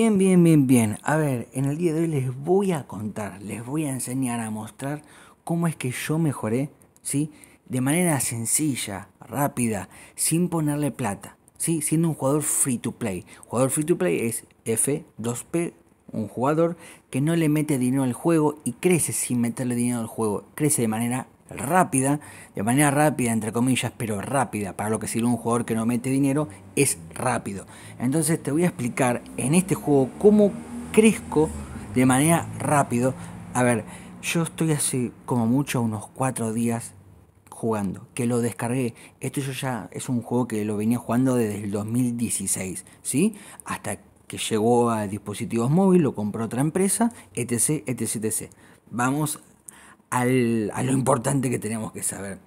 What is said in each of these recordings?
Bien, bien, bien, bien. A ver, en el día de hoy les voy a contar, les voy a enseñar a mostrar cómo es que yo mejoré, ¿sí? De manera sencilla, rápida, sin ponerle plata, ¿sí? Siendo un jugador free to play. Jugador free to play es F2P, un jugador que no le mete dinero al juego y crece sin meterle dinero al juego, crece de manera rápida, de manera rápida, entre comillas, pero rápida, para lo que sirve un jugador que no mete dinero, es rápido. Entonces te voy a explicar en este juego cómo crezco de manera rápido. A ver, yo estoy hace como mucho unos cuatro días jugando, que lo descargué. Esto yo ya es un juego que lo venía jugando desde el 2016, ¿sí? Hasta que llegó a dispositivos móviles, lo compró otra empresa, etc, etc, etc. Vamos al, a lo importante que tenemos que saber.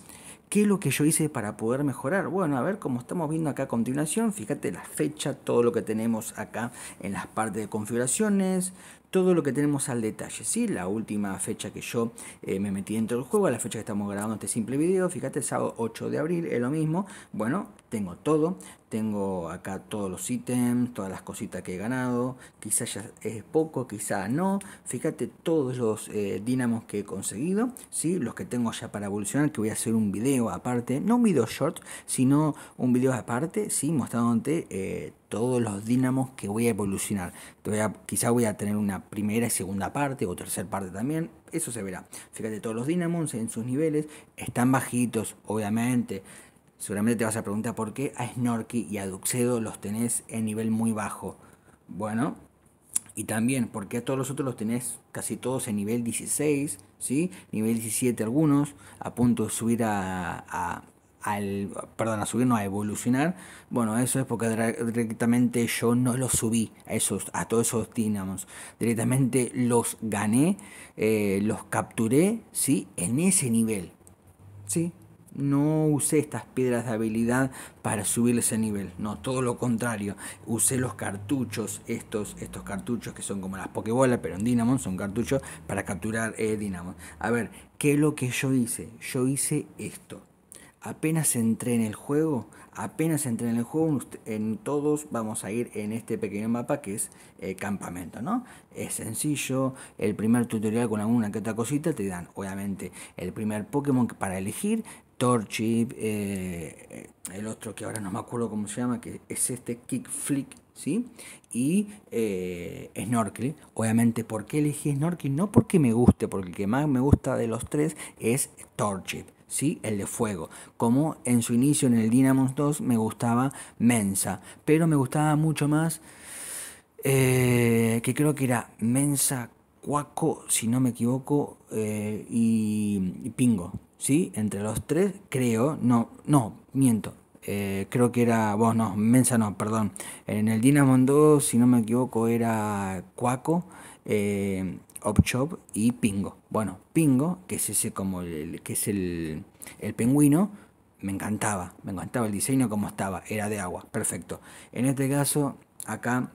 ¿Qué es lo que yo hice para poder mejorar? Bueno, a ver, como estamos viendo acá a continuación, fíjate la fecha, todo lo que tenemos acá en las partes de configuraciones, todo lo que tenemos al detalle, ¿sí? La última fecha que yo eh, me metí dentro del juego, la fecha que estamos grabando este simple video, fíjate, sábado 8 de abril, es lo mismo. Bueno, tengo todo, tengo acá todos los ítems, todas las cositas que he ganado, quizás ya es poco, quizás no, fíjate todos los eh, dinamos que he conseguido, ¿sí? los que tengo ya para evolucionar, que voy a hacer un video aparte, no un video short, sino un video aparte, ¿sí? mostrándote eh, todos los dinamos que voy a evolucionar, Quizá voy a tener una primera y segunda parte o tercera parte también, eso se verá, fíjate todos los dinamos en sus niveles, están bajitos obviamente, Seguramente te vas a preguntar por qué a Snorky y a Duxedo los tenés en nivel muy bajo. Bueno, y también por qué a todos los otros los tenés casi todos en nivel 16, ¿sí? Nivel 17 algunos, a punto de subir a, al, perdón, a subir, no, a evolucionar. Bueno, eso es porque directamente yo no los subí a, esos, a todos esos dynamos. Directamente los gané, eh, los capturé, ¿sí? En ese nivel, ¿sí? No usé estas piedras de habilidad para subir ese nivel, no, todo lo contrario. Usé los cartuchos, estos, estos cartuchos que son como las pokebolas, pero en Dynamon son cartuchos para capturar eh, A ver, ¿qué es lo que yo hice? Yo hice esto. Apenas entré en el juego, apenas entré en el juego, en todos vamos a ir en este pequeño mapa que es eh, campamento, ¿no? Es sencillo, el primer tutorial con alguna que otra cosita te dan, obviamente, el primer Pokémon para elegir, Torchip, eh, el otro que ahora no me acuerdo cómo se llama, que es este Kick Flick, ¿sí? Y eh, Snorkel. Obviamente, ¿por qué elegí Snorkel? No porque me guste, porque el que más me gusta de los tres es Torchip, ¿sí? El de fuego. Como en su inicio en el Dynamo 2 me gustaba Mensa, pero me gustaba mucho más, eh, que creo que era Mensa, Cuaco, si no me equivoco, y Pingo. ¿sí? Entre los tres, creo, no, no, miento. Eh, creo que era, vos no, Mensa no, perdón. En el Dinamo 2, si no me equivoco, era Cuaco, eh, Opchop y Pingo. Bueno, Pingo, que es ese como el, que es el, pingüino, me encantaba, me encantaba el diseño como estaba, era de agua, perfecto. En este caso, acá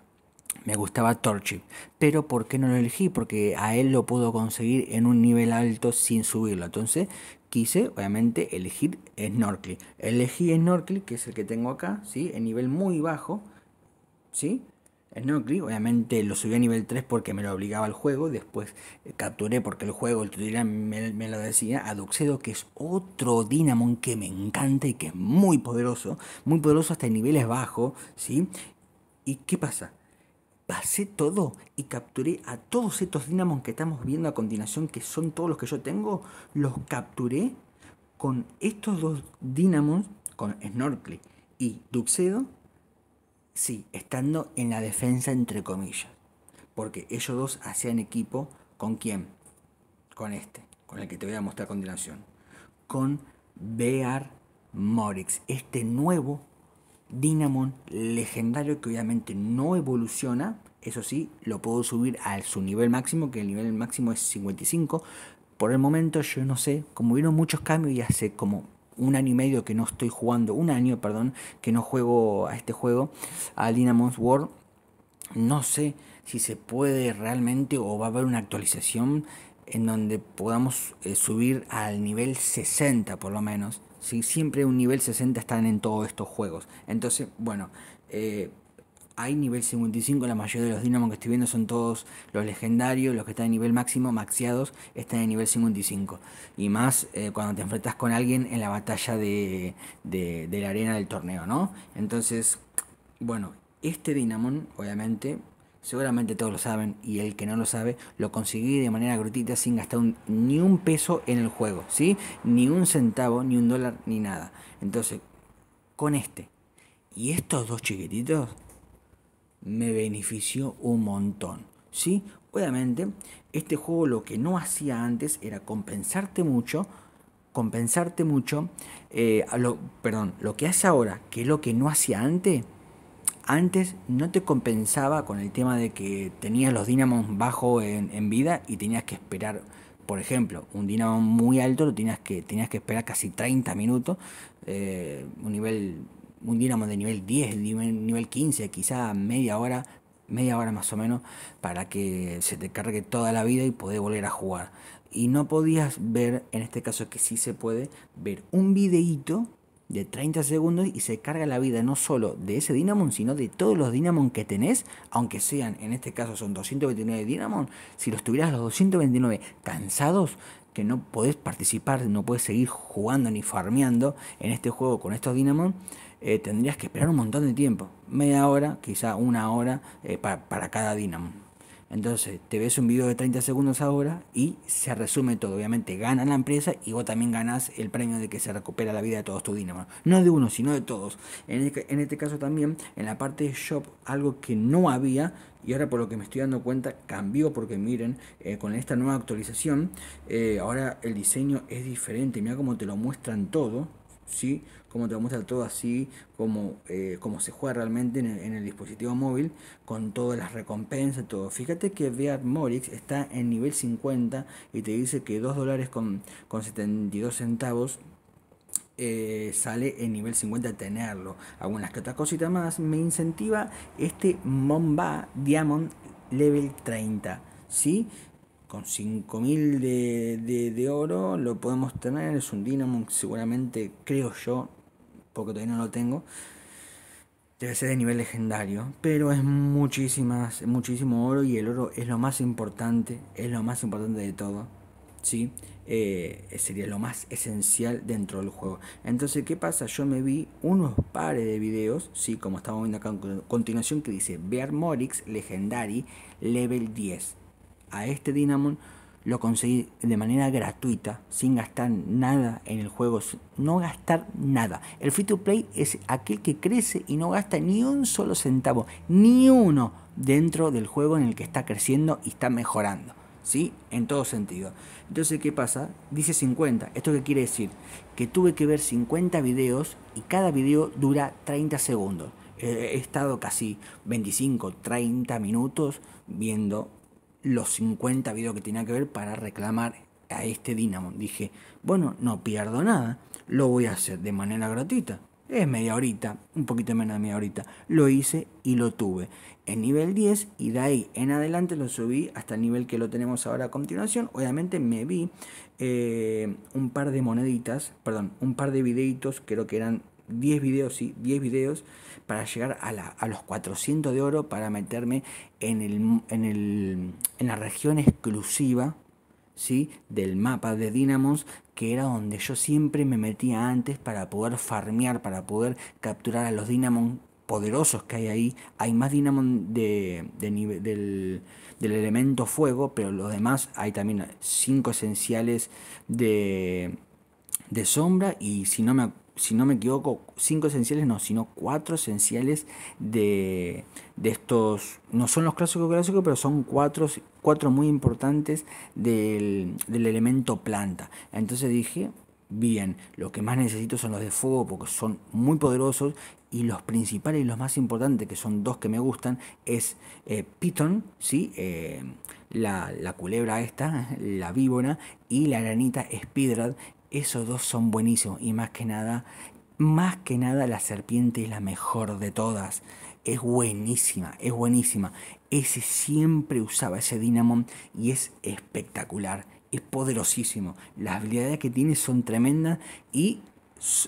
me gustaba Torchip, pero ¿por qué no lo elegí? Porque a él lo puedo conseguir en un nivel alto sin subirlo, entonces quise, obviamente, elegir Snorkel. Elegí Snorkel, que es el que tengo acá, ¿sí? En nivel muy bajo, ¿sí? Snorkel, obviamente lo subí a nivel 3 porque me lo obligaba el juego, después eh, capturé porque el juego, el tutorial me, lo decía, a que es otro Dynamon que me encanta y que es muy poderoso, muy poderoso hasta en niveles bajos, ¿sí? ¿Y qué pasa? pasé todo y capturé a todos estos dinamos que estamos viendo a continuación, que son todos los que yo tengo, los capturé con estos dos dinamos con Snorkel y Duxedo, sí, estando en la defensa entre comillas. Porque ellos dos hacían equipo con quién? Con este, con el que te voy a mostrar a continuación. Con Bear Morix, este nuevo Dynamon legendario que obviamente no evoluciona. Eso sí, lo puedo subir a su nivel máximo, que el nivel máximo es 55. Por el momento yo no sé, como vieron muchos cambios y hace como un año y medio que no estoy jugando, un año, perdón, que no juego a este juego, a Dynamon's World, no sé si se puede realmente o va a haber una actualización en donde podamos eh, subir al nivel 60 por lo menos. Siempre un nivel 60 están en todos estos juegos. Entonces, bueno, eh, hay nivel 55, la mayoría de los dinamos que estoy viendo son todos los legendarios, los que están en nivel máximo, maxiados, están en nivel 55. Y más eh, cuando te enfrentas con alguien en la batalla de, de, la arena del torneo, ¿no? Entonces, bueno, este Dynamon, obviamente, Seguramente todos lo saben y el que no lo sabe lo conseguí de manera gratuita sin gastar ni un peso en el juego, ¿sí? Ni un centavo, ni un dólar, ni nada. Entonces, con este y estos dos chiquititos me benefició un montón, ¿sí? Obviamente, este juego lo que no hacía antes era compensarte mucho, compensarte mucho, eh, lo, perdón, lo que hace ahora, que es lo que no hacía antes, antes no te compensaba con el tema de que tenías los dinamos bajo en, vida y tenías que esperar, por ejemplo, un dinamo muy alto lo tenías que, tenías que esperar casi 30 minutos, eh, un nivel un de nivel 10, nivel, 15, quizá media hora, media hora más o menos, para que se te cargue toda la vida y poder volver a jugar. Y no podías ver, en este caso que sí se puede, ver un videíto de 30 segundos y se carga la vida no solo de ese Dynamon, sino de todos los Dynamon que tenés, aunque sean, en este caso son 229 Dynamon, si los tuvieras los 229 cansados, que no podés participar, no podés seguir jugando ni farmeando en este juego con estos Dynamon, eh, tendrías que esperar un montón de tiempo, media hora, quizá una hora eh, para, para cada Dynamon. Entonces, te ves un video de 30 segundos ahora y se resume todo. Obviamente, gana la empresa y vos también ganás el premio de que se recupera la vida de todos tus dinero. No de uno, sino de todos. En, este, este caso también, en la parte de shop, algo que no había, y ahora por lo que me estoy dando cuenta cambió porque miren eh, con esta nueva actualización eh, ahora el diseño es diferente mira cómo te lo muestran todo ¿sí? Como te a mostrar todo así, como, eh, se juega realmente en el, dispositivo móvil, con todas las recompensas, todo. Fíjate que Beat Morix está en nivel 50 y te dice que 2 dólares con, 72 centavos eh, sale en nivel 50 tenerlo. Algunas que otras cositas más me incentiva este Momba Diamond Level 30. ¿Sí? con 5000 de, de, oro lo podemos tener. Es un dinamo seguramente, creo yo, porque todavía no lo tengo. Debe ser de nivel legendario, pero es muchísimas, muchísimo oro y el oro es lo más importante, es lo más importante de todo, ¿sí? Eh, sería lo más esencial dentro del juego. Entonces, ¿qué pasa? Yo me vi unos pares de videos, ¿sí? Como estamos viendo acá en continuación, que dice Bear Morix Legendary Level 10 a este Dynamon lo conseguí de manera gratuita, sin gastar nada en el juego, no gastar nada. El free to play es aquel que crece y no gasta ni un solo centavo, ni uno dentro del juego en el que está creciendo y está mejorando. ¿Sí? En todo sentido. Entonces, ¿qué pasa? Dice 50. ¿Esto qué quiere decir? Que tuve que ver 50 videos y cada video dura 30 segundos. He estado casi 25, 30 minutos viendo los 50 videos que tenía que ver para reclamar a este Dinamo. Dije, bueno, no pierdo nada, lo voy a hacer de manera gratuita. Es media horita, un poquito menos de media horita. Lo hice y lo tuve en nivel 10 y de ahí en adelante lo subí hasta el nivel que lo tenemos ahora a continuación. Obviamente me vi eh, un par de moneditas, perdón, un par de videitos, creo que eran 10 videos, sí, 10 videos para llegar a, la, a los 400 de oro para meterme en, el, en, la región exclusiva ¿sí? del mapa de dinamos que era donde yo siempre me metía antes para poder farmear, para poder capturar a los Dynamos poderosos que hay ahí. Hay más Dinamon de, de nivel, del, elemento fuego, pero los demás hay también cinco esenciales de, de sombra. Y si no me si no me equivoco, cinco esenciales, no, sino cuatro esenciales de, estos, no son los clásicos clásicos, pero son cuatro, muy importantes del, elemento planta. Entonces dije, bien, lo que más necesito son los de fuego porque son muy poderosos y los principales y los más importantes, que son dos que me gustan, es Piton, eh, Python, eh, la, culebra esta, la víbora, y la granita Spidrad, esos dos son buenísimos y más que nada, más que nada la serpiente es la mejor de todas. Es buenísima, es buenísima. Ese siempre usaba ese Dynamon y es espectacular. Es poderosísimo. Las habilidades que tiene son tremendas y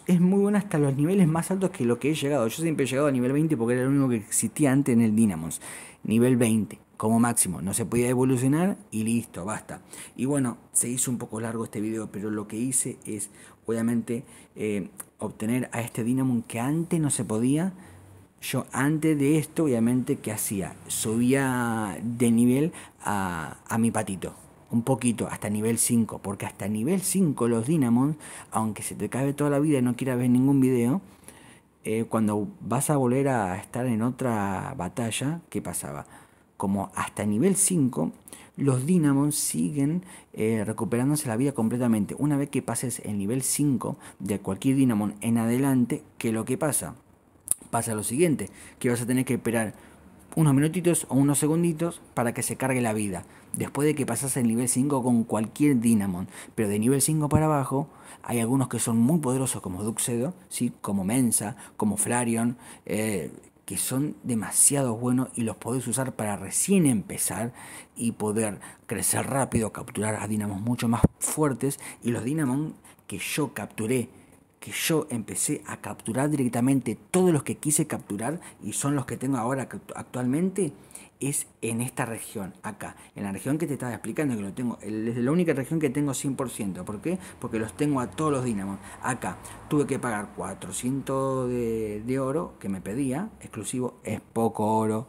es muy buena hasta los niveles más altos que lo que he llegado. Yo siempre he llegado a nivel 20 porque era el único que existía antes en el Dynamons, Nivel 20 como máximo. No se podía evolucionar y listo, basta. Y bueno, se hizo un poco largo este video, pero lo que hice es obviamente eh, obtener a este Dynamon que antes no se podía. Yo antes de esto, obviamente, ¿qué hacía? Subía de nivel a, mi patito. Un poquito, hasta nivel 5. Porque hasta nivel 5 los Dynamons, aunque se te cabe toda la vida y no quieras ver ningún video, eh, cuando vas a volver a estar en otra batalla, ¿qué pasaba? como hasta nivel 5, los Dinamons siguen eh, recuperándose la vida completamente. Una vez que pases el nivel 5 de cualquier Dynamon en adelante, ¿qué es lo que pasa? Pasa lo siguiente, que vas a tener que esperar unos minutitos o unos segunditos para que se cargue la vida. Después de que pasas el nivel 5 con cualquier Dynamon. Pero de nivel 5 para abajo hay algunos que son muy poderosos como Duxedo, ¿sí? como Mensa, como Flareon, eh, que son demasiado buenos y los podés usar para recién empezar y poder crecer rápido, capturar a dinamos mucho más fuertes y los dinamos que yo capturé que yo empecé a capturar directamente todos los que quise capturar y son los que tengo ahora actualmente, es en esta región, acá, en la región que te estaba explicando, que lo tengo, es la única región que tengo 100%, ¿por qué? Porque los tengo a todos los dinamos acá, tuve que pagar 400 de, oro que me pedía, exclusivo, es poco oro,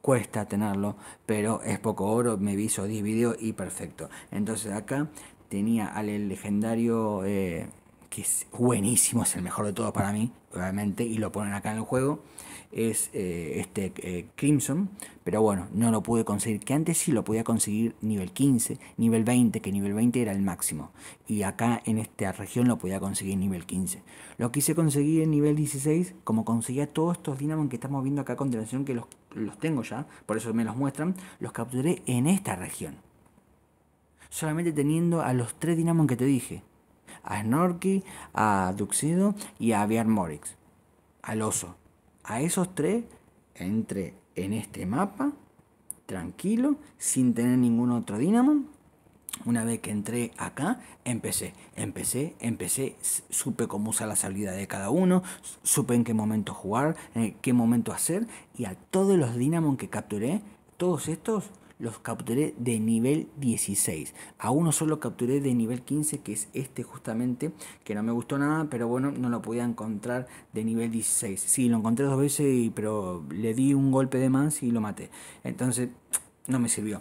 cuesta tenerlo, pero es poco oro, me viso 10 vídeos y perfecto. Entonces acá tenía al legendario... Eh, que es buenísimo, es el mejor de todos para mí, obviamente, y lo ponen acá en el juego, es eh, este eh, Crimson, pero bueno, no lo pude conseguir, que antes sí lo podía conseguir nivel 15, nivel 20, que nivel 20 era el máximo, y acá en esta región lo podía conseguir nivel 15. Lo quise conseguir en nivel 16, como conseguía todos estos Dynamon que estamos viendo acá a continuación, que los, tengo ya, por eso me los muestran, los capturé en esta región. Solamente teniendo a los tres Dynamon que te dije a Snorky, a Duxido y a Aviar Morix, al oso. A esos tres entré en este mapa, tranquilo, sin tener ningún otro dínamo. Una vez que entré acá, empecé, empecé, empecé, supe cómo usar la salida de cada uno, supe en qué momento jugar, en qué momento hacer, y a todos los dínamos que capturé, todos estos los capturé de nivel 16. A uno solo capturé de nivel 15, que es este justamente, que no me gustó nada, pero bueno, no lo podía encontrar de nivel 16. Sí, lo encontré dos veces, pero le di un golpe de más y lo maté. Entonces, no me sirvió.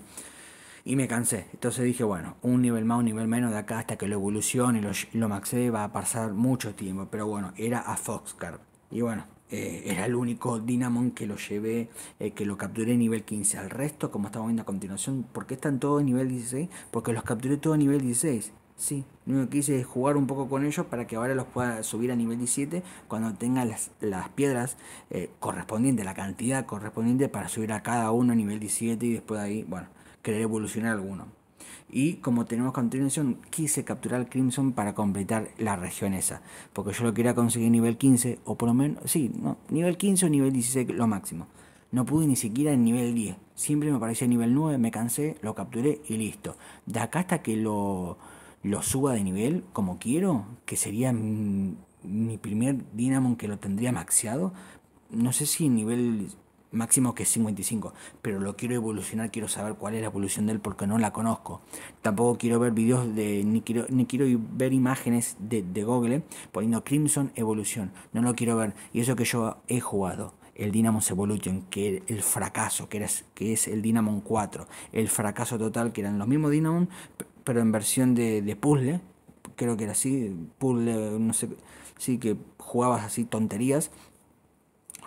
Y me cansé. Entonces dije, bueno, un nivel más, un nivel menos de acá hasta que lo evolucione y lo, lo maxé va a pasar mucho tiempo. Pero bueno, era a Foxcar. Y bueno, eh, era el único Dynamon que lo llevé, eh, que lo capturé nivel 15. Al resto, como estamos viendo a continuación, ¿por qué están todos nivel 16? Porque los capturé todos nivel 16. Sí, lo único que hice es jugar un poco con ellos para que ahora los pueda subir a nivel 17 cuando tenga las, las piedras eh, correspondientes, la cantidad correspondiente para subir a cada uno a nivel 17 y después de ahí, bueno, querer evolucionar alguno. Y como tenemos continuación, quise capturar Crimson para completar la región esa. Porque yo lo quería conseguir nivel 15, o por lo menos, sí, no, nivel 15 o nivel 16, lo máximo. No pude ni siquiera en nivel 10. Siempre me parecía nivel 9, me cansé, lo capturé y listo. De acá hasta que lo, lo suba de nivel, como quiero, que sería mi, primer Dynamon que lo tendría maxeado. No sé si en nivel máximo que es 55, pero lo quiero evolucionar, quiero saber cuál es la evolución de él porque no la conozco. Tampoco quiero ver videos de, ni quiero, ni quiero ver imágenes de, de Google eh, poniendo Crimson Evolución, no lo quiero ver. Y eso que yo he jugado, el Dynamos Evolution, que el fracaso, que, era, que es el Dynamon 4, el fracaso total, que eran los mismos Dynamon, pero en versión de, de puzzle, creo que era así, puzzle, no sé, sí, que jugabas así tonterías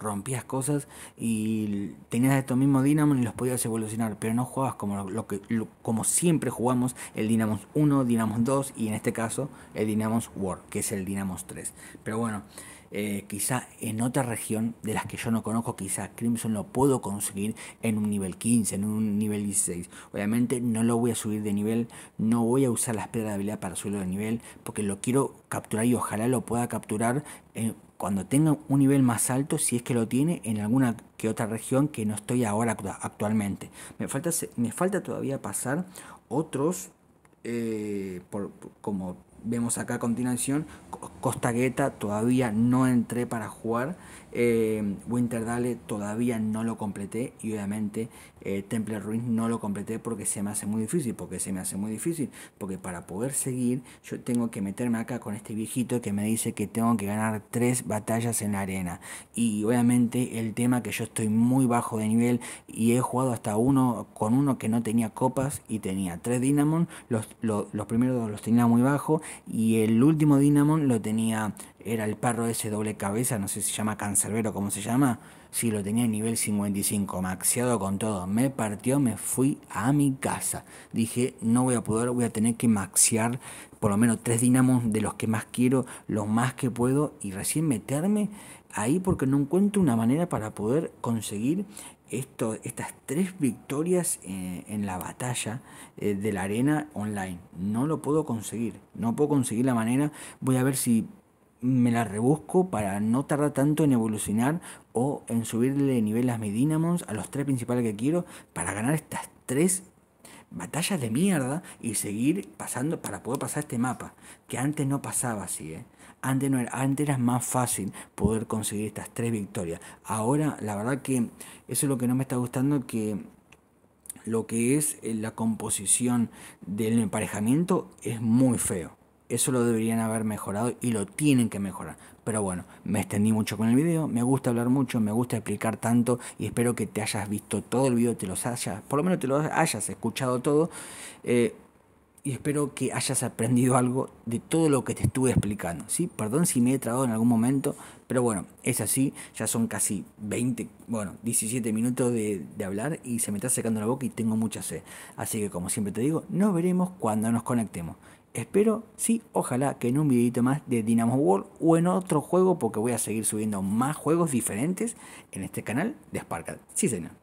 rompías cosas y tenías estos mismos Dynamos y los podías evolucionar, pero no jugabas como, lo que, como siempre jugamos el dinamos 1, dinamos 2 y en este caso el dinamos War, que es el dinamos 3. Pero bueno, eh, quizá en otra región de las que yo no conozco, quizá Crimson lo puedo conseguir en un nivel 15, en un nivel 16. Obviamente no lo voy a subir de nivel, no voy a usar las piedras de habilidad para subirlo de nivel, porque lo quiero capturar y ojalá lo pueda capturar. en eh, cuando tenga un nivel más alto, si es que lo tiene, en alguna que otra región que no estoy ahora actualmente. Me falta, me falta todavía pasar otros, eh, por, como vemos acá a continuación, Costa todavía no entré para jugar, eh, Winterdale todavía no lo completé y obviamente eh, Temple Ruins no lo completé porque se me hace muy difícil, porque se me hace muy difícil, porque para poder seguir yo tengo que meterme acá con este viejito que me dice que tengo que ganar tres batallas en la arena y obviamente el tema que yo estoy muy bajo de nivel y he jugado hasta uno con uno que no tenía copas y tenía tres Dynamon los, los, los primeros dos los tenía muy bajo y el último Dynamon lo tenía, era el perro ese doble cabeza, no sé si se llama Cancerbero, ¿cómo se llama? Sí, lo tenía en nivel 55, maxeado con todo. Me partió, me fui a mi casa. Dije, no voy a poder, voy a tener que maxear por lo menos tres Dynamons de los que más quiero, los más que puedo, y recién meterme ahí porque no encuentro una manera para poder conseguir esto, estas tres victorias eh, en la batalla eh, de la arena online. No lo puedo conseguir. No puedo conseguir la manera. Voy a ver si me la rebusco para no tardar tanto en evolucionar o en subirle nivel a mis Dynamons. a los tres principales que quiero, para ganar estas tres batallas de mierda y seguir pasando para poder pasar este mapa, que antes no pasaba así, ¿eh? Antes, no era, antes era más fácil poder conseguir estas tres victorias. Ahora, la verdad que eso es lo que no me está gustando, que lo que es eh, la composición del emparejamiento es muy feo. Eso lo deberían haber mejorado y lo tienen que mejorar. Pero bueno, me extendí mucho con el video, me gusta hablar mucho, me gusta explicar tanto y espero que te hayas visto todo el video, te lo hayas, por lo menos te lo hayas escuchado todo. Eh, y espero que hayas aprendido algo de todo lo que te estuve explicando. ¿sí? Perdón si me he trabado en algún momento, pero bueno, es así, ya son casi 20, bueno, 17 minutos de, hablar y se me está secando la boca y tengo mucha sed. Así que como siempre te digo, nos veremos cuando nos conectemos. Espero, sí, ojalá que en un videito más de Dynamo World o en otro juego, porque voy a seguir subiendo más juegos diferentes en este canal de Sparkle. Sí, señor.